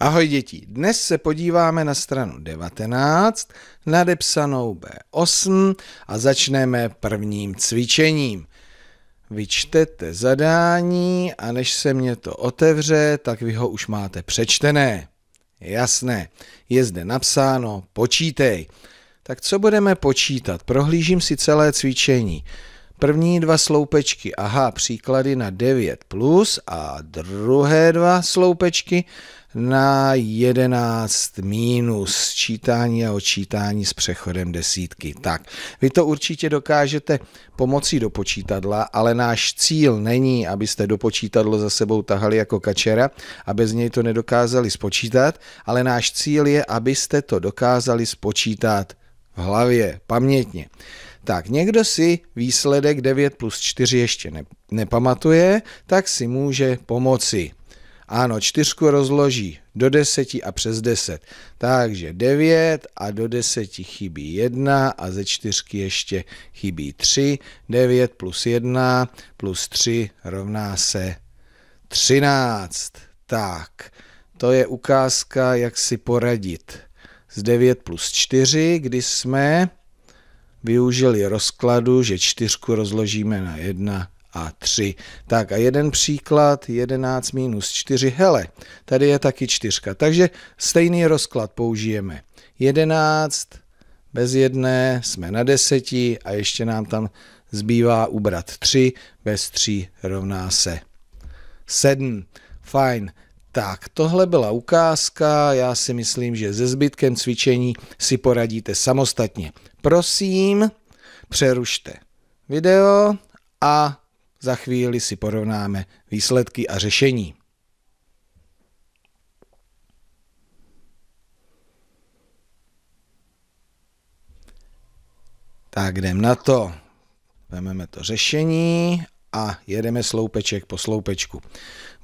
Ahoj děti, dnes se podíváme na stranu 19, nadepsanou B8 a začneme prvním cvičením. Vyčtete zadání a než se mě to otevře, tak vy ho už máte přečtené. Jasné, je zde napsáno počítej. Tak co budeme počítat? Prohlížím si celé cvičení. První dva sloupečky, aha, příklady na 9 plus a druhé dva sloupečky na 11 minus čítání a odčítání s přechodem desítky. Tak, vy to určitě dokážete pomocí do počítadla, ale náš cíl není, abyste do počítadlo za sebou tahali jako kačera a bez něj to nedokázali spočítat, ale náš cíl je, abyste to dokázali spočítat v hlavě, pamětně. Tak někdo si výsledek 9 plus 4 ještě ne, nepamatuje, tak si může pomoci. Ano, čtyřku rozloží do deseti a přes deset. Takže devět a do deseti chybí jedna a ze čtyřky ještě chybí tři. Devět plus jedna plus tři rovná se třináct. Tak, to je ukázka, jak si poradit. Z 9 plus 4, kdy jsme využili rozkladu, že čtyřku rozložíme na jedna a tři. Tak a jeden příklad, 11 minus 4, hele, tady je taky čtyřka. Takže stejný rozklad použijeme. 11 bez jedné jsme na deseti a ještě nám tam zbývá ubrat 3, bez 3 rovná se 7. Fajn. Tak, tohle byla ukázka, já si myslím, že se zbytkem cvičení si poradíte samostatně. Prosím, přerušte video a za chvíli si porovnáme výsledky a řešení. Tak jdem na to. Vezmeme to řešení a jedeme sloupeček po sloupečku.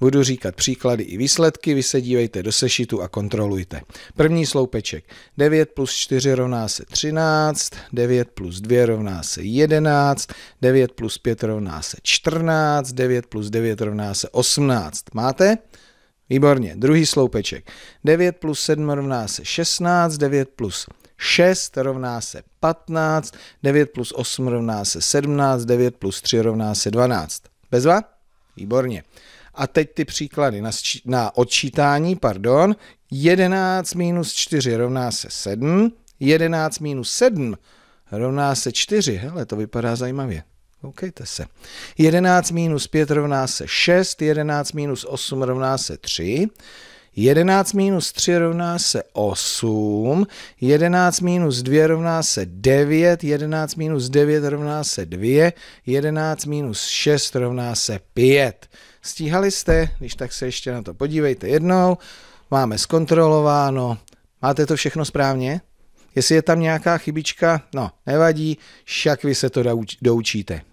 Budu říkat příklady i výsledky, vy se dívejte do sešitu a kontrolujte. První sloupeček. 9 plus 4 rovná se 13, 9 plus 2 rovná se 11, 9 plus 5 rovná se 14, 9 plus 9 rovná se 18. Máte? Výborně. Druhý sloupeček. 9 plus 7 rovná se 16, 9 plus 6 rovná se 15, 9 plus 8 rovná se 17, 9 plus 3 rovná se 12. Bezva? Výborně. A teď ty příklady na, na odčítání, pardon. 11 minus 4 rovná se 7, 11 minus 7 rovná se 4. Hele, to vypadá zajímavě. Koukejte se. 11 minus 5 rovná se 6, 11 minus 8 rovná se 3, 11 minus 3 rovná se 8, 11 minus 2 rovná se 9, 11 minus 9 rovná se 2, 11 minus 6 rovná se 5. Stíhali jste, když tak se ještě na to podívejte jednou, máme zkontrolováno, máte to všechno správně? Jestli je tam nějaká chybička, no, nevadí, však vy se to doučíte.